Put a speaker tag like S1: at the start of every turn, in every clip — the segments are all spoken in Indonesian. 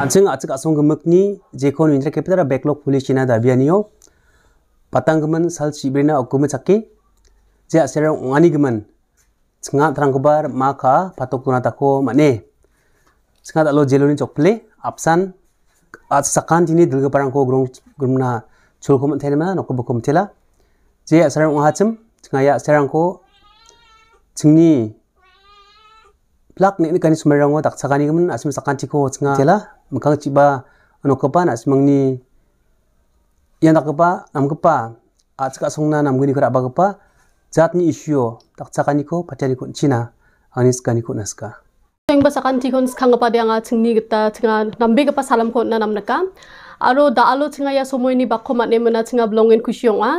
S1: Anjing atsik asong gemuk ni jekon winter kepitara backlog puli china dabianio patang gemen sal chibrina okume chakki je asera ongani gemen chinga terangkobar maka patok tunatako mane chinga dalo jeloni chokple apsan आज सकान दिनी दिलगपारांको ग्रोंग ग्रुमना छुलखोमन थेनमा नकोबकोम थेला जे असर उहाचम chngaya serangko chingni plak nekni kani sumarango dakchakani gamin asim sakkantiko chinga tela mikang chiba anokapa nasimangni yanakapa namkapa atska songna namguniko rabakapa jatni issue dakchakaniko patyaniko china kani ko naska
S2: Yang basakan tihon sekang kepada yang cengni kita tengah nambi kepa salam kau nam nakam aro dalo alo chinga ya somoi ni bakho mane mana chinga blongen kushiyong a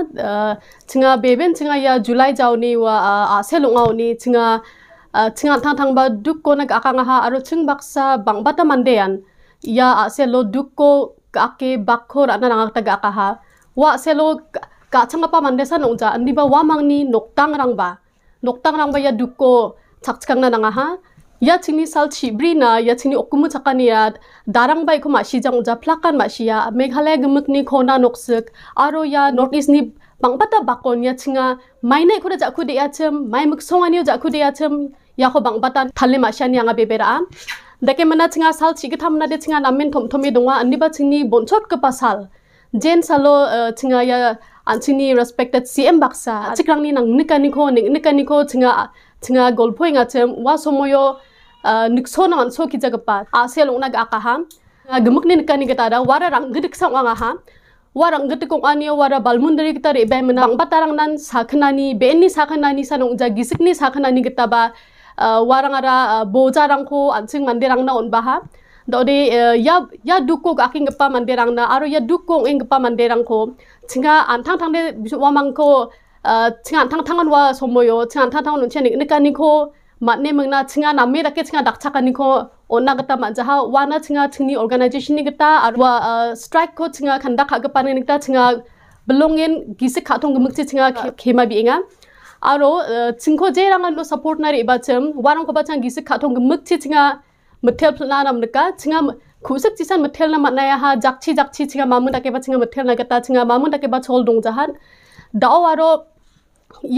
S2: chinga beben chinga ya julai jaw ni wa a selonga ni chinga chinga thang thang ba duk ko na akanga aro ching baksa bangbata mandeyan ya a selo duk rana nang ta ga wa selo ka mande pa mandesa nongja andi ba wa noktang rang ba noktang rang ba ya duk ko chak na nang yachini salchi brina yachini okumu chakania darang bai khoma shi jang ja plakan ma shia meghalaya gumukni khona noksuk aro ya north east ni bangbata bakon ya chinga mainai khura ja khu de ya chem mai muk songani ja khu de ya chem ya kho bangbata thalle ma shani anga bebera dake mana chinga salchi ge thamna de chinga namen thom thomi donga aniba chini bonchot ka pasal jen salo chinga ya anchini respected cm baksa chikrangni nang nikani kho nikani kho chinga chinga golpoinga chem wa somoyo Uh, nikso na so ki jaga pa asel ah, una ga ah, gemuk ni nekani gata ada wara rang gedik sang wara ham warang kong wara balmundari kita re be menang batarang nan sakhnani be ni sakhnani sanong ja gisik ni saknani geta ba ah, wara ngara bojarang ko ansing mandirang na onba ha dode eh, ya ya dukung aking gepa mandirang na aro ya dukong ing gepa mandirang ko chinga antang tang de wamang ko chinga antang tangan wa somoyo chinga antang tangan unchen nekani ko matne mangna chinga namme rake chinga dakcha kani ko onna gata manjaha wana chinga chingni organization ni gata arwa strike ko chinga khanda kha gapa ni gata chinga belongin gise kha thong gumuk chinga khema bi inga aro chingko je ranga lo support na re bacham warang ko bachang gise kha thong gumuk chinga metel plana nam naka chinga khusak chisan metel na matna ya ha jakchi jakchi chinga mamun dake bachinga metel na gata chinga mamun dake bachol dong jahan dao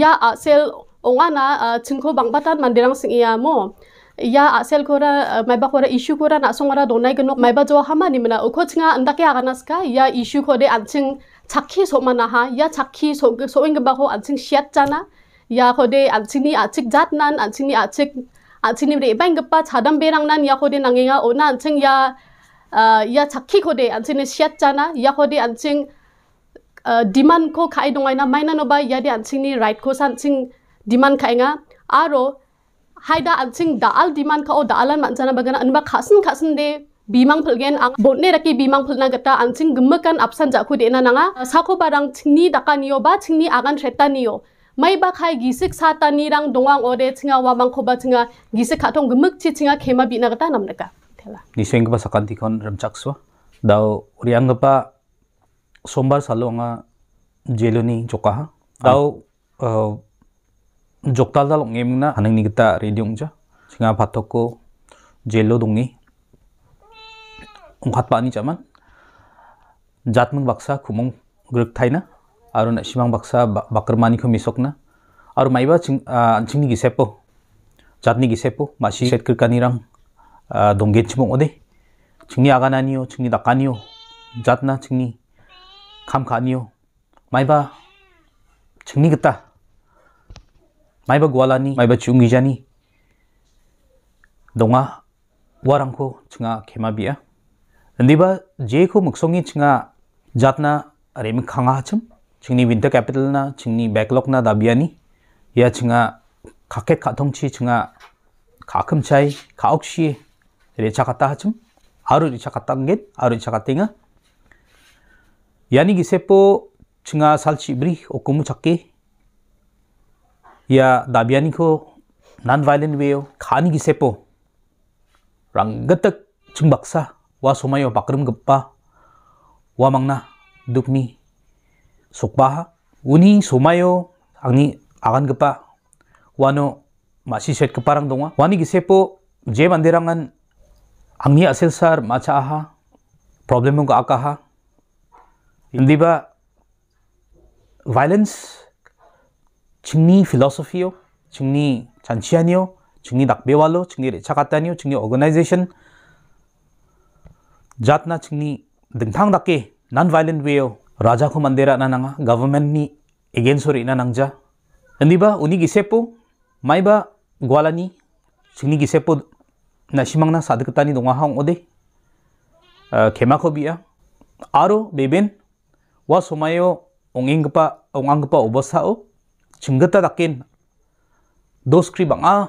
S2: ya asel ongana chingko bangpatan mandirang sing iya mo ya asel kora maiba kora issue kora na songara donai g e n o maiba jo hama ni mana ukho chinga anda ke aganas ka ya issue ko de anching chakhi so mana ha ya chakhi so so ing ba ko anching shiat j a n a ya ko de anching i achik jat nan anching i achik anching ni re bang pa chadam berang nan ya ko de nanginga ona anching ya ya chakhi ko de anching i shiat j a n a ya ko de anching demand ko khai dongai na maina no ba ya de anching ni right ko san ching diman kainga aro haida ancing daal diman ka o daalan manjana bagana anba khasin khasin de bimang phulgen ang bonne raki bimang phulna gata ansing gummakan apsan khu de na nanga sako barang chingni dakaniyo ba chingni agan niyo mai ba khai gisik ni rang dongang ore chinga wa bang khoba chinga gisik khatong gummuk chi chinga khema bina gata ka
S3: thela seng ba sakan tikon ramchakswa dau uriang ba sombar salonga jeloni jokaha dau uh, joktal dalok ngem na hanang ni kita rediung ja singa patok ko jelo dungi ongkat pani jaman jatmung baksa kumong grek thaina aru na simang baksa bakrmani ko misokna aru maiba ching chingni gi sepo jatni gi sepo mashi set kirkani rang dongge chimong ode chingni agananiyo chingni dakaniyo jatna chingni kamkhaniyo maiba chingni kita maiba gwala ni maiba chungi jani donga warang ko chunga khema bia ndiba je ko muksongi chunga jatna rem khanga chum chingni winter capital na chingni backlog na dabia ni ya chunga khake khatong chi chunga khakum chai khaokshi re chakata chum aru ri chakata nge aru chakatinga yani gisepo chunga salchi okumu chakke या दाबियानिखौ non violent way khani gi sepo rangatak chumbaksa wa somayo bakrum gappa wa mangna dukni sokpa uni somayo angni agan gappa wano masi set kaparang donga wani gi sepo je banderangan angni asel sar macha aha problem ko akaha indiba violence 증리 philosophy요, 증리 잔치 아니요, 증리 낙배왈로, 증리 레차 같다니요, 증리 organization, 자트나 증리 등탕 닦게 non-violent way요, 라자코 만데라 나나가 government니 against로 이나낭자, 안디바 우니 기세포, 마이바 구알라니, 증리 기세포 나 시망나 사드크다니 동아항 오데, 어, 개마코비야, 아로 베벤, 와 소마요 옹잉그파 옹앙그파 오버사오 cinggata dakin dos kri bang a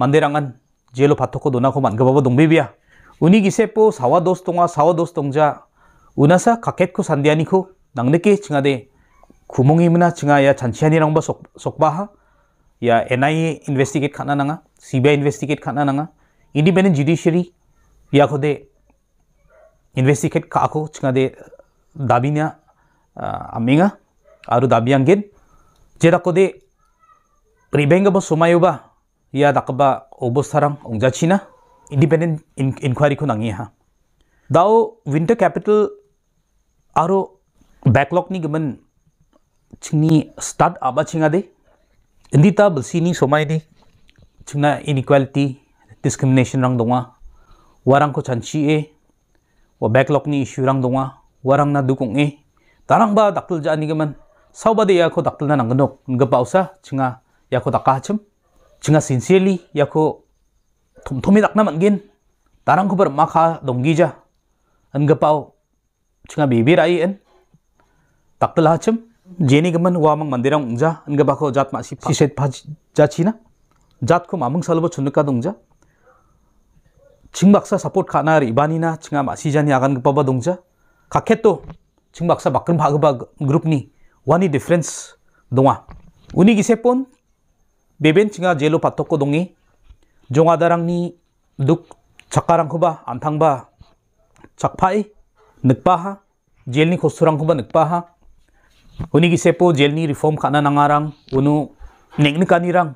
S3: manderangan jelo patoko donako man gaba dong bebia uni gisepo sawa dos tonga sawa dos tongja unasa kakekku ko sandiani ko nang neke cingade kumongi mena cinga ya cancianin ang ba sok sokba ya enai investigate kana nanga sibai investigate kana nanga independent judiciary ya kode investigate ka ako cingade dabinya uh, aminga aru dabiang gen जे जेदाकोदे रिबेंग सोमायोबा या दाकबा ओबोसारंग ओंजाचिना independent inquiry को नंगी हा दाओ विंटर कैपिटल आरो बैकलॉग नि गमन चिंगनी स्टार्ट आबा चिंगा दे इंदिता बलसीनी सोमाय दे चिंगना इनइक्वालिटी डिस्क्रिमिनेशन रंग दोंगा वारंग को चंची ए वो बैकलॉग नि इश्यू रंग दोंगा वारंग ना दुकुंग ए तारंग बा डॉक्टर जानी गमन saubadi yako daktal na nanganok ngapa cinga chinga yako dakachim cinga sincerely yako thumthumi dakna mangin tarang kubar makha donggija, ngapa cinga bibir rai en daktal acem, jeni gaman wa mang mandira ungja ngapa ko jat ma si siset pa ja china jat ko mamang salbo chunka dongja 징박사 사포트 카나 리반이나 징아 마시자니 아간 급바바 cingbaksa 가켓도 징박사 바끈 grup 그룹니 we difference दवा उन्नी गिसेपन बेबें चिंगा जेलो पाथक दंगी जोादारंगनी दुख चक्ारंगा अंथा चकफाई नक्पाहा जेल की खस्तुरा नक्पाहा उन्नी गिसेपो जेल की रिफॉर्म खाना नंगा रंग उनु नेंगनी रंग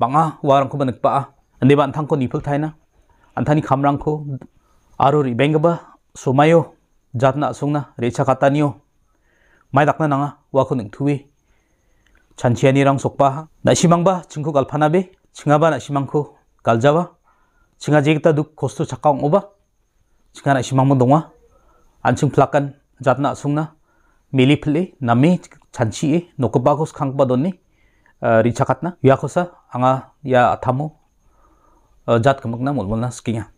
S3: बंगा हुआ रंग नक्पा अंदेबा अंथा को निफल थाना अंथा खाम रंग को आरो रिबेंगबा सोमायो जातना असूंगना रेसा खाता mai dakna nanga wako ko ning thuwi chanchiani rang sokpa na simang ba chingko be chinga ba na simang ko galja chinga je duk kosto chakka oba chinga na simang mon donga anching plakan jatna sungna mili phile nami chanchi e nokoba ko khang ba donni ri chakatna ya kosa anga ya athamo jat kamakna molmolna skinga